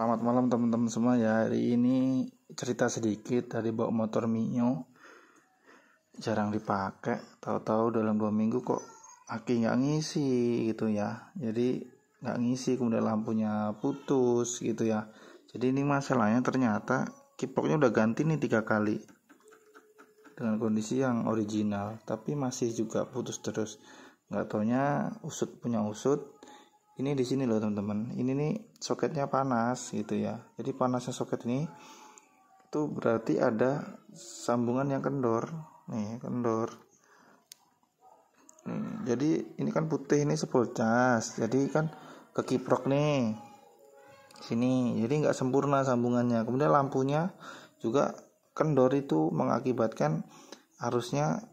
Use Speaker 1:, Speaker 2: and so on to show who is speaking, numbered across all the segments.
Speaker 1: Selamat malam teman-teman semua ya Hari ini cerita sedikit dari bawa motor Mio Jarang dipakai Tahu-tahu dalam dua minggu kok aki nggak ngisi gitu ya Jadi nggak ngisi kemudian lampunya putus gitu ya Jadi ini masalahnya ternyata kipoknya udah ganti nih tiga kali Dengan kondisi yang original Tapi masih juga putus terus nggak taunya usut punya usut ini di sini loh teman-teman ini nih soketnya panas gitu ya jadi panasnya soket ini itu berarti ada sambungan yang kendor nih kendor nih, jadi ini kan putih ini sepuluh cas jadi kan kekiprok nih sini jadi nggak sempurna sambungannya kemudian lampunya juga kendor itu mengakibatkan arusnya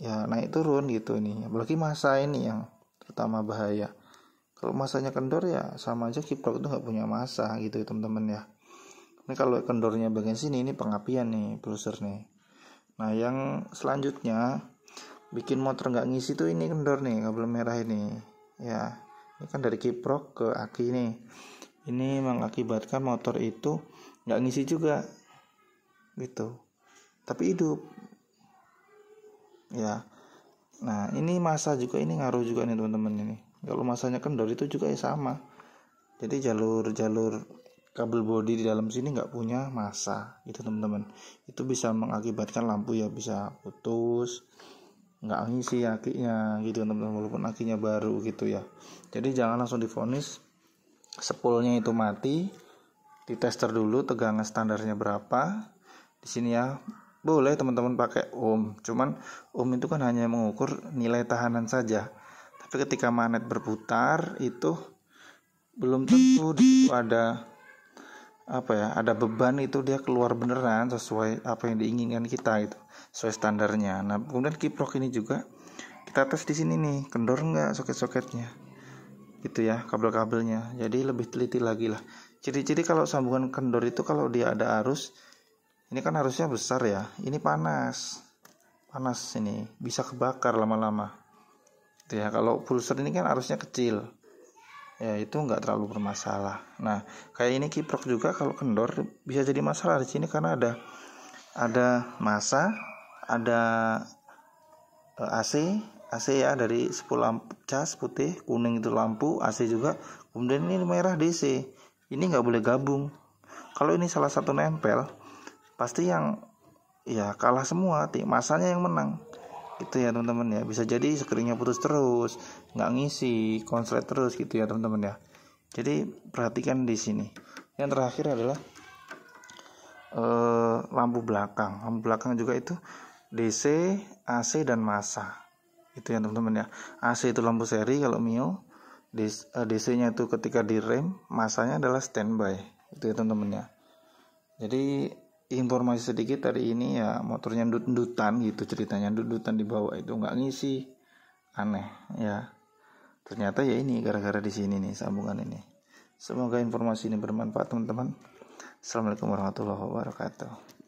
Speaker 1: ya naik turun gitu ini. apalagi masa ini yang terutama bahaya kalau masanya kendor ya sama aja kiprok itu nggak punya masa gitu ya teman-teman ya ini kalau kendornya bagian sini ini pengapian nih pulser nih nah yang selanjutnya bikin motor nggak ngisi tuh ini kendor nih kabel merah ini ya ini kan dari kiprok ke aki nih ini mengakibatkan motor itu nggak ngisi juga gitu tapi hidup ya nah ini masa juga ini ngaruh juga nih teman-teman ini kalau masanya kendor itu juga ya sama jadi jalur-jalur kabel body di dalam sini nggak punya masa gitu teman-teman itu bisa mengakibatkan lampu ya bisa putus nggak ngisi akinya gitu teman-teman walaupun akinya baru gitu ya jadi jangan langsung difonis sepulnya itu mati di tester dulu tegangan standarnya berapa di sini ya boleh teman-teman pakai ohm cuman ohm itu kan hanya mengukur nilai tahanan saja tapi ketika magnet berputar itu belum tentu di situ ada apa ya ada beban itu dia keluar beneran sesuai apa yang diinginkan kita itu sesuai standarnya nah kemudian kiprok ini juga kita tes di sini nih kendor nggak soket-soketnya gitu ya kabel-kabelnya jadi lebih teliti lagi lah ciri-ciri kalau sambungan kendor itu kalau dia ada arus ini kan harusnya besar ya ini panas panas ini bisa kebakar lama-lama Gitu ya kalau pulser ini kan arusnya kecil ya itu nggak terlalu bermasalah nah kayak ini kiprok juga kalau kendor bisa jadi masalah di sini karena ada ada masa ada e, AC AC ya dari 10 lampu cas putih kuning itu lampu AC juga kemudian ini merah DC ini nggak boleh gabung kalau ini salah satu nempel pasti yang ya kalah semua masanya yang menang itu ya teman-teman ya bisa jadi screennya putus terus nggak ngisi konslet terus gitu ya teman-teman ya jadi perhatikan di sini yang terakhir adalah eh, lampu belakang lampu belakang juga itu DC AC dan masa itu ya teman-teman ya AC itu lampu seri kalau Mio DC-nya eh, itu ketika direm masanya adalah standby itu ya teman-teman ya jadi informasi sedikit hari ini ya motornya dudutan gitu ceritanya dudutan dutan di bawah itu nggak ngisi aneh ya ternyata ya ini gara-gara di sini nih sambungan ini semoga informasi ini bermanfaat teman-teman assalamualaikum warahmatullahi wabarakatuh